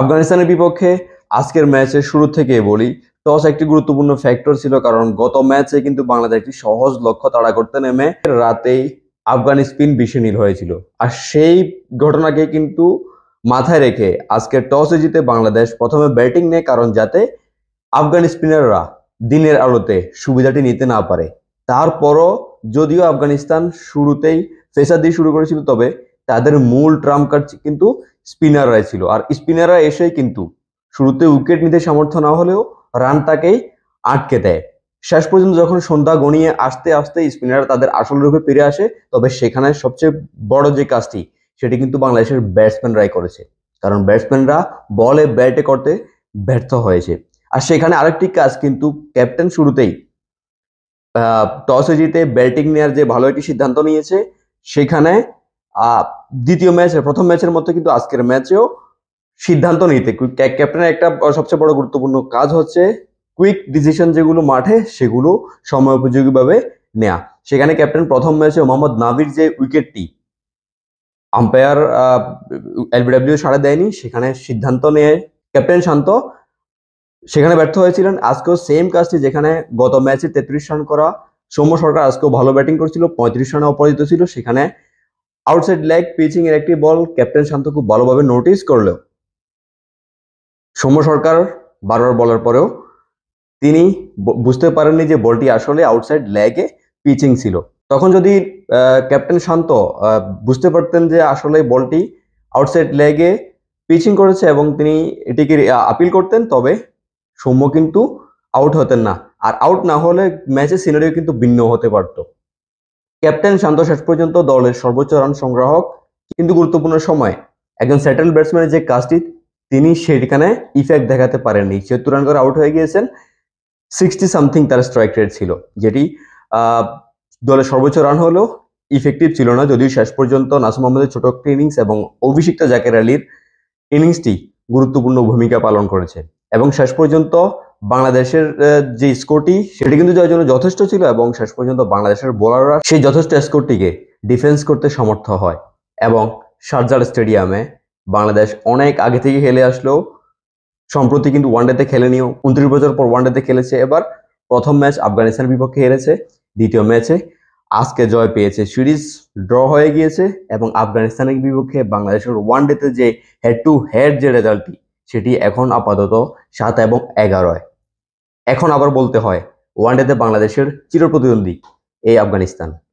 আফগানিস্তানের বিপক্ষে আজকের ম্যাচের শুরু থেকে বলি টস একটি গুরুত্বপূর্ণ ফ্যাক্টর ছিল কারণ গত ম্যাচে কিন্তু বাংলাদেশ একটি সহজ লক্ষ্য তাড়া করতে নেমে রাতেই আফগান স্পিন বিশ্বে নীল হয়েছিল আর সেই ঘটনাকে কিন্তু মাথায় রেখে আজকে টসে জিতে বাংলাদেশ প্রথমে ব্যাটিং নেয় কারণ যাতে আফগান স্পিনাররা দিনের আলোতে সুবিধাটি নিতে না পারে তারপরও যদিও আফগানিস্তান শুরুতেই ফেসার দিয়ে শুরু করেছিল তবে তাদের মূল ট্রাম কার্ড কিন্তু স্পিনাররাই ছিল আর স্পিনাররা এসেই কিন্তু শুরুতে উইকেট নিতে সামর্থ্য না হলেও রান তাকেই আটকে দেয় শেষ পর্যন্ত যখন সন্ধ্যা গণিয়ে আসতে আসতে স্পিনাররা তাদের আসল রূপে ফিরে আসে তবে সেখানে সবচেয়ে বড় যে কাজটি সেটি কিন্তু বাংলাদেশের ব্যাটসম্যানরাই করেছে কারণ ব্যাটসম্যানরা বলে ব্যাটে করতে ব্যর্থ হয়েছে আর সেখানে আরেকটি কাজ কিন্তু ক্যাপ্টেন শুরুতেই টসে জিতে ব্যাটিং নেওয়ার যে ভালো একটি সিদ্ধান্ত নিয়েছে সেখানে দ্বিতীয় ম্যাচের প্রথম ম্যাচের মতো কিন্তু আজকের ম্যাচেও সিদ্ধান্ত নিতে ক্যাপ্টেনের একটা সবচেয়ে বড় গুরুত্বপূর্ণ কাজ হচ্ছে কুইক ডিসিশন যেগুলো মাঠে সেগুলো সময় উপযোগীভাবে নেয়া সেখানে ক্যাপ্টেন প্রথম ম্যাচে মোহাম্মদ নাভির যে উইকেটটি আম্পায়ার এলবিডব্লিউ সাড়ে দেয়নি সেখানে সিদ্ধান্ত নিয়ে ক্যাপ্টেন শান্ত সেখানে ব্যর্থ হয়েছিলেন আজকেও সেম কাজটি যেখানে গত ম্যাচে তেত্রিশ রান করা সৌম্য সরকার আজকেও ভালো ব্যাটিং করেছিল পঁয়ত্রিশ রানে অপরাজিত ছিল সেখানে আউটসাইড লেগ পিচিং এর একটি বল ক্যাপ্টেন শান্ত খুব ভালোভাবে নোটিস করলেও সৌম্য সরকার বারবার বলার পরেও তিনি বুঝতে পারেননি যে বলটি আসলে আউটসাইড লেগে পিচিং ছিল তখন যদি ক্যাপ্টেন শান্ত বুঝতে পারতেন যে আসলে বলটি আউটসাইড লেগে পিচিং করেছে এবং তিনি এটিকে আপিল করতেন তবে সৌম্য কিন্তু আউট হতেন না আর আউট না হলে ম্যাচের সিনারিও কিন্তু ভিন্ন হতে পারতো ক্যাপ্টেন শান্ত শেষ পর্যন্ত দলের সর্বোচ্চ রান সংগ্রাহক কিন্তু গুরুত্বপূর্ণ সময় একজন সেটেল ব্যাটসম্যানের যে কাজটি তিনি সেখানে ইফেক্ট দেখাতে পারেননি ছিয়াত্তর রান করে আউট হয়ে গিয়েছেন সিক্সটি সামথিং তার স্ট্রাইক রেট ছিল যেটি দলের সর্বোচ্চ রান হলো ইফেক্টিভ ছিল না যদিও শেষ পর্যন্ত নাসুম আহমেদের ছোট একটি ইনিংস এবং অভিষিক্ত জাকের আলীর ইনিংসটি গুরুত্বপূর্ণ ভূমিকা পালন করেছে এবং শেষ পর্যন্ত বাংলাদেশের যে স্কোরটি সেটি কিন্তু জয়ের জন্য যথেষ্ট ছিল এবং শেষ পর্যন্ত বাংলাদেশের বোলাররা সেই যথেষ্ট স্কোরটিকে ডিফেন্স করতে সমর্থ হয় এবং শারজার স্টেডিয়ামে বাংলাদেশ অনেক আগে থেকে খেলে আসলেও সম্প্রতি কিন্তু ওয়ানডেতে খেলে নিয়েও উনত্রিশ বছর পর ওয়ানডেতে খেলেছে এবার প্রথম ম্যাচ আফগানিস্তানের বিপক্ষে হেরেছে দ্বিতীয় ম্যাচে আজকে জয় পেয়েছে সিরিজ ড্র হয়ে গিয়েছে এবং আফগানিস্তানের বিপক্ষে বাংলাদেশের ওয়ানডেতে যে হেড টু হেড যে রেজাল্টটি সেটি এখন আপাতত সাত এবং এগারোয় এখন আবার বলতে হয় ওয়ানডেতে বাংলাদেশের চিরপ্রতিদ্বন্দ্বী এই আফগানিস্তান